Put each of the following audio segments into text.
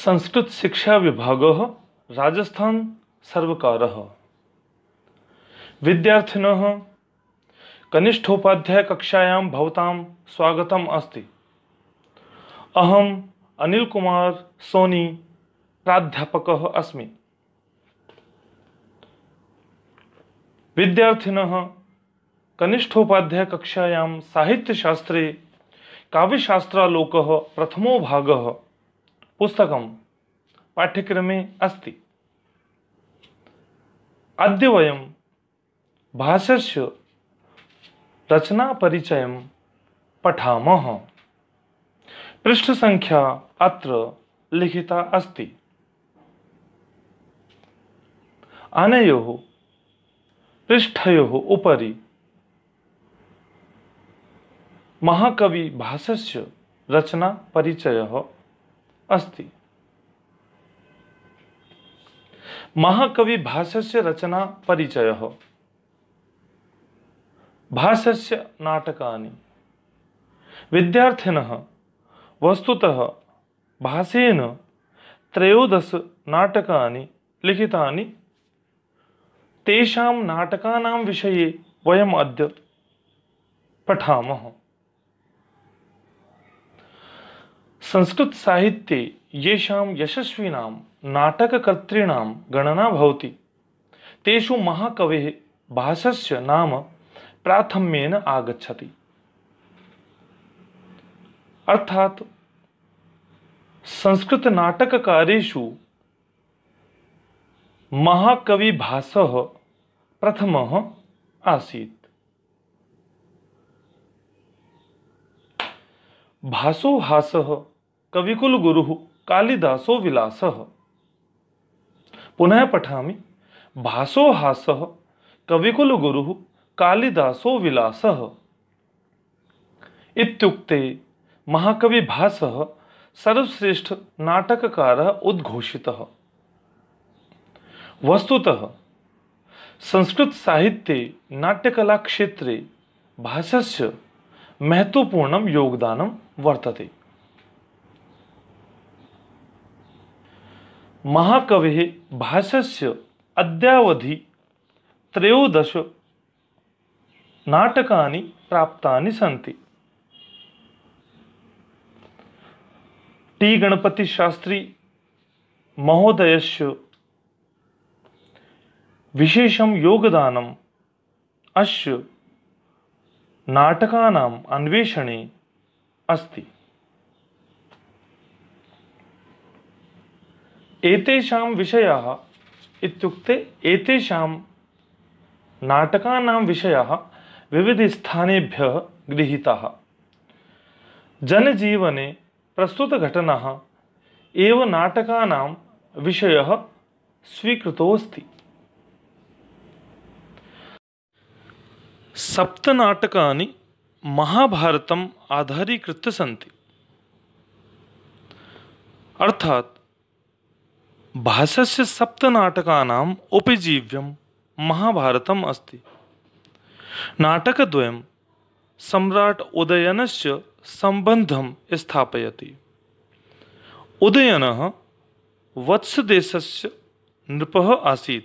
संस्कृत शिक्षा विभाग राजस्थान सर्वकार राजस्थानसर्वकारः कनिष्ठोपाध्याय कनिष्ठोपाध्यायकक्षायां स्वागत अस्त अहम अनिल कुमार सोनी प्राध्यापक अस् अस्मि कनिष्ठोपाध्याय कनिष्ठोपाध्यायकक्षायां साहित्यशास्त्रे काव्यशास्त्रालोकः प्रथमो भागः पुस्तकं पाठ्यक्रमे अस्ति अद्य वयं भाषस्य रचनापरिचयं पठामः पृष्ठसङ्ख्या अत्र लिखिता अस्ति अनयोः पृष्ठयोः उपरि महाकविभासस्य रचनापरिचयः अस्ति महाकवि भाष्य रचना परिचय भाष्य नाटका विद्यार्थिनः वस्तुतः भाषेन त्रयोदश नाटका लिखिता तटका विषय वयम अद्य पठामः संस्कृत साहित्ये येषां यशस्विनां नाटककर्तॄणां गणना भवति तेषु महाकवेः भासस्य नाम प्राथम्येन आगच्छति अर्थात् संस्कृतनाटककारेषु महाकविभासः प्रथमः आसीत् भासो भासः गुरु कालिदासो विलास पुनः पठा भासो कविकुल गुरु कालिदासो विलास इत्युक्ते भास सर्वश्रेष्ठ नाटककार उद्घोषितः वस्तुतः संस्कृतसाहित्ये नाट्यकलाक्षेत्रे भाषस्य महत्वपूर्ण योगदान वर्तते महाकवेः भाष्य अद्यावधि त्रयोदश नाटका प्राप्त सी टी गणपति गणपतिशास्त्री महोदयस्य विशेष योगदान अस्य नाटकानाम् अन्वेषणे अस्ति एतेषां विषयः इत्युक्ते एतेषां नाटकानां विषयाः विविधस्थानेभ्यः गृहीतः जनजीवने प्रस्तुतघटनाः एव नाटकानां विषयः स्वीकृतोऽस्ति सप्तनाटकानि महाभारतम् आधारीकृत्य सन्ति अर्थात् भासस्य सप्तनाटकानाम् उपजीव्यं महाभारत अस्त नाटकद्व सम्राट उदयन से संबंध उदयनः उदयन वत्सदेश नृप आसी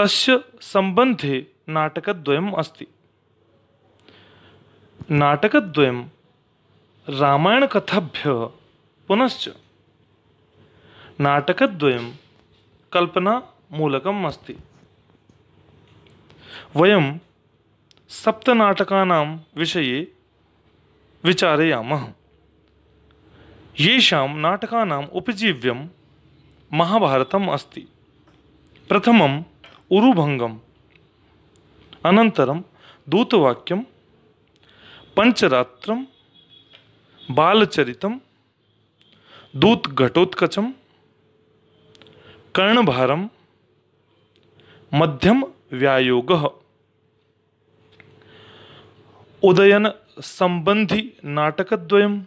तबंधे नाटकद्वयम् अस्त नाटकद्वयं रामायणकथाभ्यः पुनश्च नाटकद्वयं कल्पनामूलकम् अस्ति वयं सप्तनाटकानां विषय विचारयामः येषां नाटकानाम् उपजीव्यं महाभारतम् अस्ति प्रथमम् उरुभङ्गम् अनन्तरं दूतवाक्यं पञ्चरात्रं बालचरितं कर्णभारम मध्यम व्यायोग उदयन संबंधी नाटकद्वयम्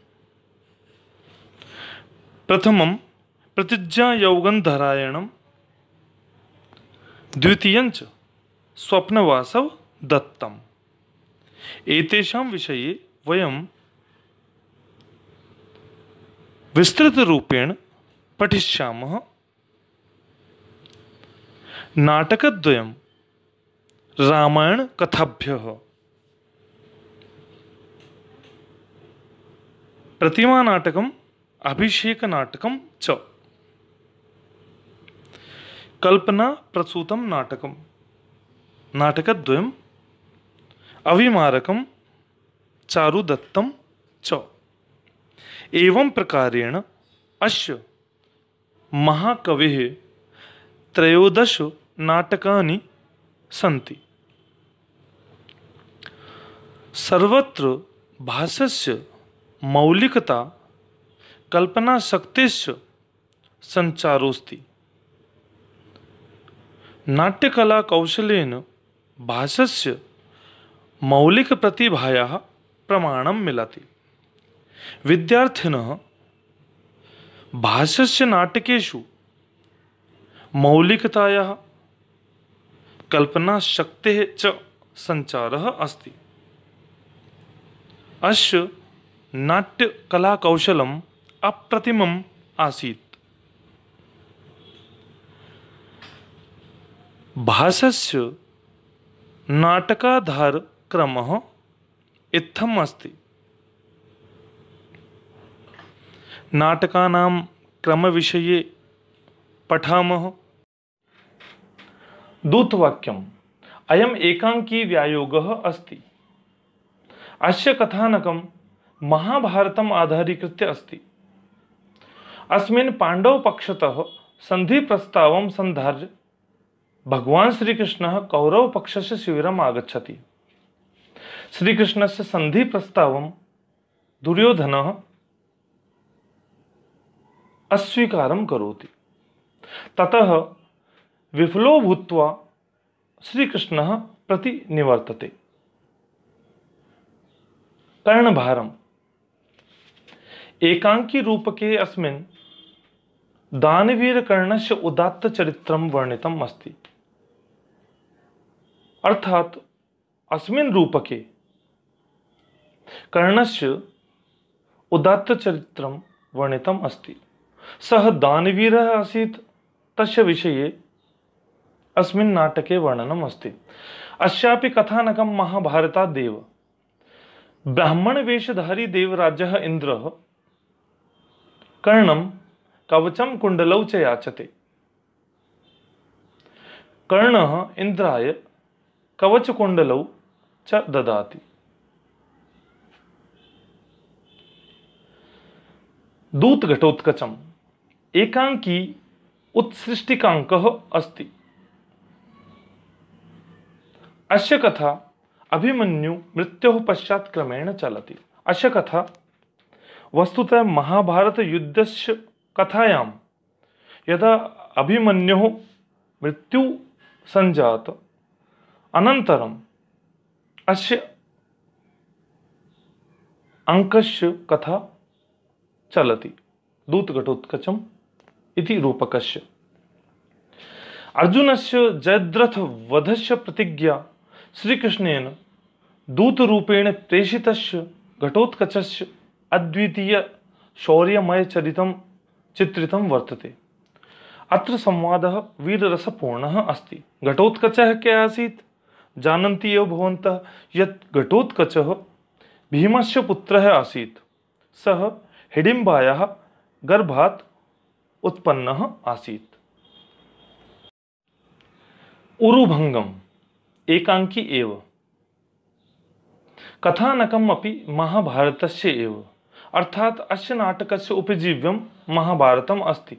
प्रथम प्रतिज्ञा यौगंधरायण द्वितीय स्वप्नवासव दत्तम एतेषां विषये विस्तृत रूपेण पठिष्यामः नाटकद्वयं रामायणकथाभ्यः अभिषेक अभिषेकनाटकं च कल्पनाप्रसूतं नाटकं नाटकद्वयम् अविमारकं चारुदत्तं च एवं प्रकारेण अस्य महाकविः त्रयोदश नाटका सी सर्वत्र भाषा मौलिकता नाट्यकला कौशल भाषा मौलिक मौलिकप्रतिभायाः प्रमाण मिलती विद्यान भाषा नाटक मौलिकता कल्पना कल्पनाशक्तेः च सञ्चारः अस्ति अस्य नाट्यकलाकौशलम् अप्रतिमम् आसीत् नाटकाधार क्रम इत्थम् अस्ति क्रम क्रमविषये पठामः दूतवाक्यम अयम एकांकी व्यायोग अस्ति अस्य कथानकं महाभारतम् आधारीकृत्य अस्ति अस्मिन् श्रीकृष्ण कौरव पक्ष से शिविर आगछति श्रीकृष्ण से संधि प्रस्ताव दुर्योधन अस्वीकार करोति ततः विफलो भूत्वा श्रीकृष्णः प्रतिनिवर्तते कर्णभारम् एकाङ्कीरूपके अस्मिन् दानवीरकर्णस्य उदात्तचरित्रं वर्णितम् अस्ति अर्थात् अस्मिन् रूपके कर्णस्य उदात्तचरित्रं वर्णितम् अस्ति सः दानवीरः आसीत् तस्य विषये अस्मिन् नाटके वर्णनम् अस्ति अस्यापि कथानकं देव ब्राह्मण वेशधारी देवराजः इन्द्रः कर्णं कवचं कुण्डलौ च याचते कर्णः इन्द्राय कवचकुण्डलौ च ददाति दूतघटोत्कचम् एकाङ्की उत्सृष्टिकाङ्कः अस्ति अश कथा अभिमन्यु मृत्यो पश्चात क्रमेण चलती अश कथा वस्तुतः युद्ध कथायां यदा अभिमन्यु मृत्यु संजात अनतर अश अङ्कस्य कथा चलती दूतघटोत्कचम् इति रूपकस्य अर्जुनस्य वधस्य प्रतिज्ञा श्रीकृष्णन दूतरूपेण प्रेषितस्य घटोत्कचस्य अद्वितीयशौर्यमयचरितं चित्रितं वर्तते अत्र संवादः वीररसपूर्णः अस्ति घटोत्कचः के आसीत् जानन्ति एव भवन्तः यत् घटोत्कचः भीमस्य पुत्रः आसीत् सः हिडिम्बायाः गर्भात् उत्पन्नः आसीत् उरुभङ्गम् एकांकी एव कथानकम् अपि महाभारतस्य एव अर्थात् अस्य नाटकस्य उपजीव्यं महाभारतम् अस्ति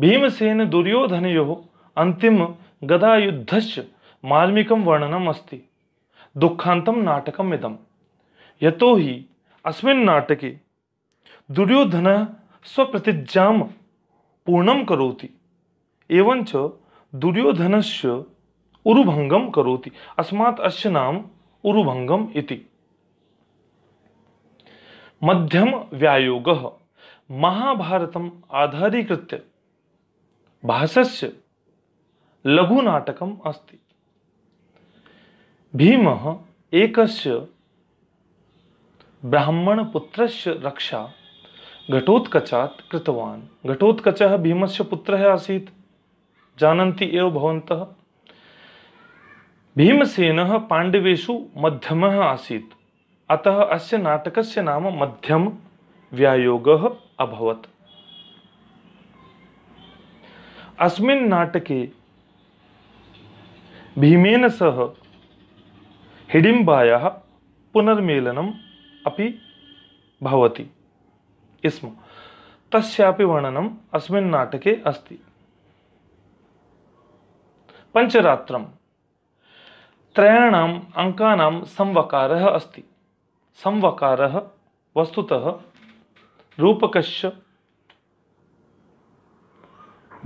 भीमसेनदुर्योधनयोः अन्तिमगदायुद्धस्य मार्मिकं वर्णनम् अस्ति दुःखान्तं नाटकम् इदं यतोहि अस्मिन् नाटके दुर्योधनः स्वप्रतिज्ञां पूर्णं करोति एवञ्च दुर्योधनस्य उरुभंगम करोति अस्मात् अस्य नाम उरुभंगम इति मध्यम व्यायोग महाभारतम आधारी भाषस्य लघुनाटकम् अस्ति भीमः एकस्य ब्राह्मणपुत्र रक्षा घटोत्कचात् कृतवान् घटोत्कचः भीमस्य पुत्रः आसीत् जानन्ति एव भवन्तः भीमसेन पांडवेशु मध्यम आसी अतः अस्य नाटक नाम मध्यम व्यायोग अभवत अस्टके भीमेन सह हिडिबाया पुनर्मेल अभी स्म तर्णन अस्टके अस्मिन् नाटके अस्ति त्रयाणाम् अङ्कानां संवकारः अस्ति संवकारः वस्तुतः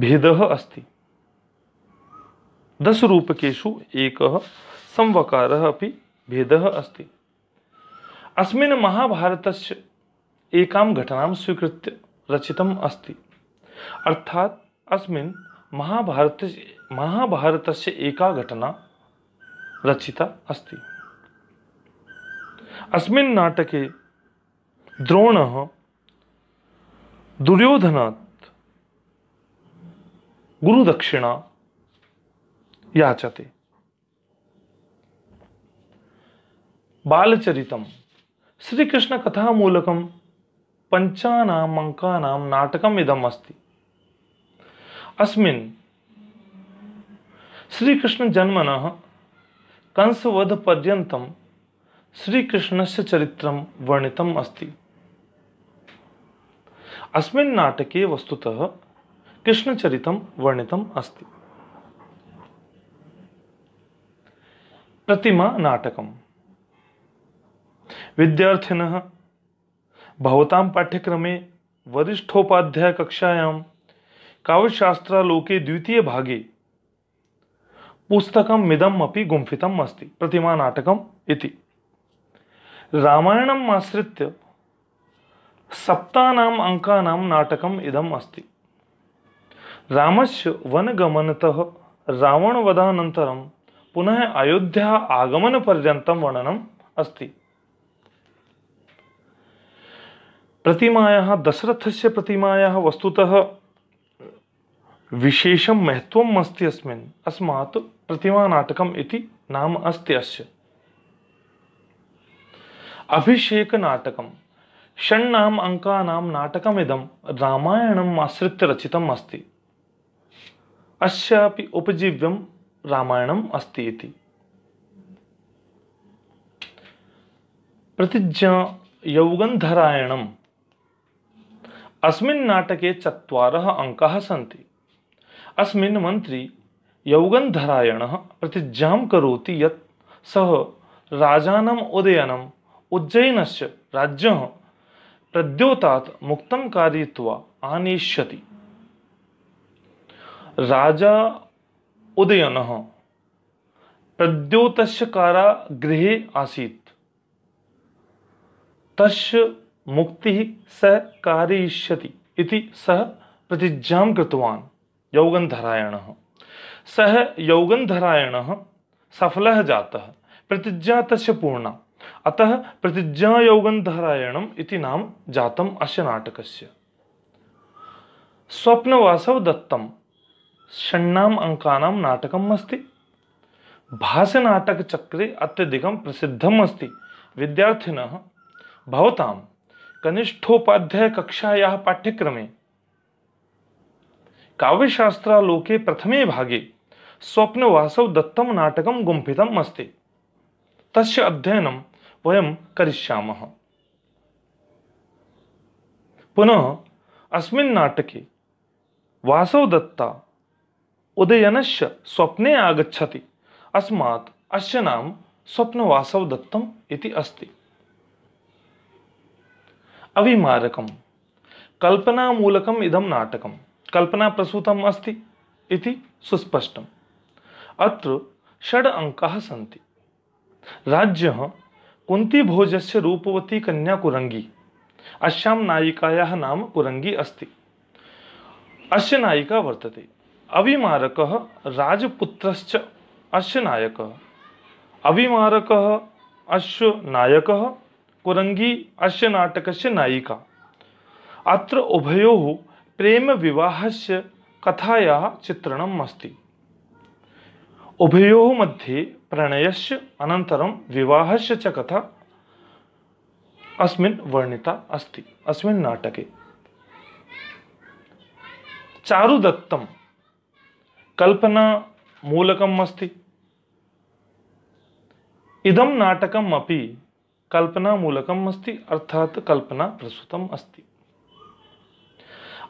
भेद अस्त दस रूपकेशु एक संवकार अभी भेद अस्त अस्मिन् महाभारतस्य एकां घटनां स्वीकृत्य रचितम् अस्ति अर्थात् अस्मिन् महाभारत महाभारतस्य एका घटना रचिता अस्ति अस्मिन् नाटके द्रोणः दुर्योधनात् गुरुदक्षिणा याचते बालचरितं श्रीकृष्णकथामूलकं पञ्चानाम् अङ्कानां नाटकम् इदम् अस्ति अस्मिन् श्रीकृष्णजन्मनः कंसवधपर्यन्तं श्रीकृष्ण चरित्रं वर्णितम् अस्ति अस्मिन् नाटके वस्तुतः कृष्णचरितं वर्णितम् अस्ति प्रतिमा नाटकं विद्यार्थिनः भवतां वरिष्ठोपाध्याय वरिष्ठोपाध्यायकक्षायां काव्यशास्त्रालोके भागे पुस्तकमिदम् अपि गुम्फितम् अस्ति प्रतिमानाटकम् इति रामायणम् आश्रित्य सप्तानाम् अङ्कानां नाटकम् इदम् अस्ति रामस्य वनगमनतः रावणवधानन्तरं पुनः अयोध्या आगमनपर्यन्तं अस्त प्रतिमा दशरथ से प्रतिमा वस्तुतः विशेष महत्व अस्ति अस्मिन् अस्मात् नाम अस्त अभिषेकनाटक षण्णा अंकाना अङ्कानां नाटकमिदं रामायणम् आश्रित्य रचितम् अस्ति अस्यापि उपजीव्यं रामायणम् प्रतिज्ञा यौगंधरायण अस्टके चर अंक सी अस्मिन् मन्त्री यौगन्धरायणः प्रतिज्ञां करोति यत् सः राजानम् उदयनम् उज्जैनस्य राज्ञः प्रद्योतात् मुक्तं कारयित्वा आनेष्यति राजा उदयनः प्रद्योतस्य कारागृहे आसीत् तस्य मुक्तिः सः कारयिष्यति इति सः प्रतिज्ञां कृतवान् यौगंधरायण सह यौगंधरायण सफल जाता प्रतिज्ञा तस्य पूर्णा अतः प्रतिज्ञा यौगंधरायणम इति नाम जातम अस्य नाटकस्य स्वप्नवासव दत्तम षण्णाम अंकानाम नाटकम अस्ति चक्रे अत्यधिक प्रसिद्धम अस्ति विद्यार्थिनः भवतां कनिष्ठोपाध्यायकक्षायाः पाठ्यक्रमे काव्यशास्त्रोक प्रथमे भागे स्वप्नवासव दत्तं नाटक गुंफित अस्त तस्य अध्ययनं वयं पुनः अस्मिन् नाटके उदयन उदयनस्य स्वप्ने आगच्छति अस्मात् अस्य नाम स्वप्नवासवदत्तम् इति अस्ति अविमारकं कल्पनामूलकम् इदं नाटकम् कल्पना प्रसूतम अस्ति इति सुस्पष्टम् अत्र षड् सी सन्ति राज्यः कुन्तीभोजस्य रूपवती कन्या कुरंगी अस्यां नायिकायाः नाम कुरंगी अस्ति अस्य नायिका वर्तते अविमारकः राजपुत्रश्च अस्य नायकः अविमारकः अस्य नायकः कुरंगी अस्य नाटकस्य नायिका अत्र उभयोः प्रेम विवाह से कथाया चित्रण अस्ति उभयो मध्ये प्रणय से अनन्तरं विवाह से कथा अस्मिन् वर्णिता अस्ति अस्मिन् नाटके चारुदत्त कल्पना कल्पनामूलकम् अस्ति इदं नाटकम् अपि कल्पनामूलकम् अस्ति अर्थात् कल्पना प्रस्तुतम् अस्ति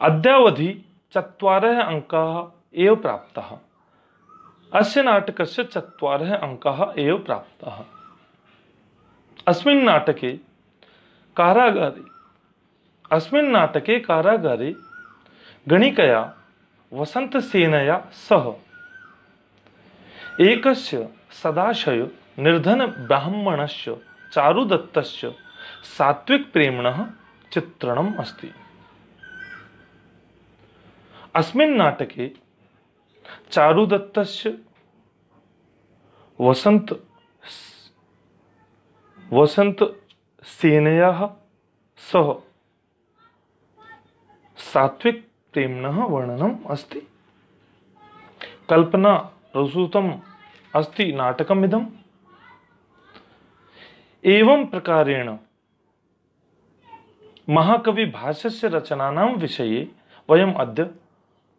अद्यावधि चत्वारः अंक प्राप्त प्राप्ताः अस्य नाटकस्य चत्वारः अङ्काः एव प्राप्ताः कारागारे अस्टके कारागारे गणिकया वसंत सेनया सह एक सदाशय निर्धन निर्धनब्राह्मणस्य चारुदत्तस्य प्रेमण चित्रणम अस्ट अस्मिन् नाटके चारुदत्तस्य वसंत सेनया सह सात्विक सात्विकप्रेम्णः वर्णनम् अस्ति कल्पना रसुतम् अस्ति नाटकमिदम् एवं प्रकारेण महाकवि भाष्य रचना विषय वयम अद्य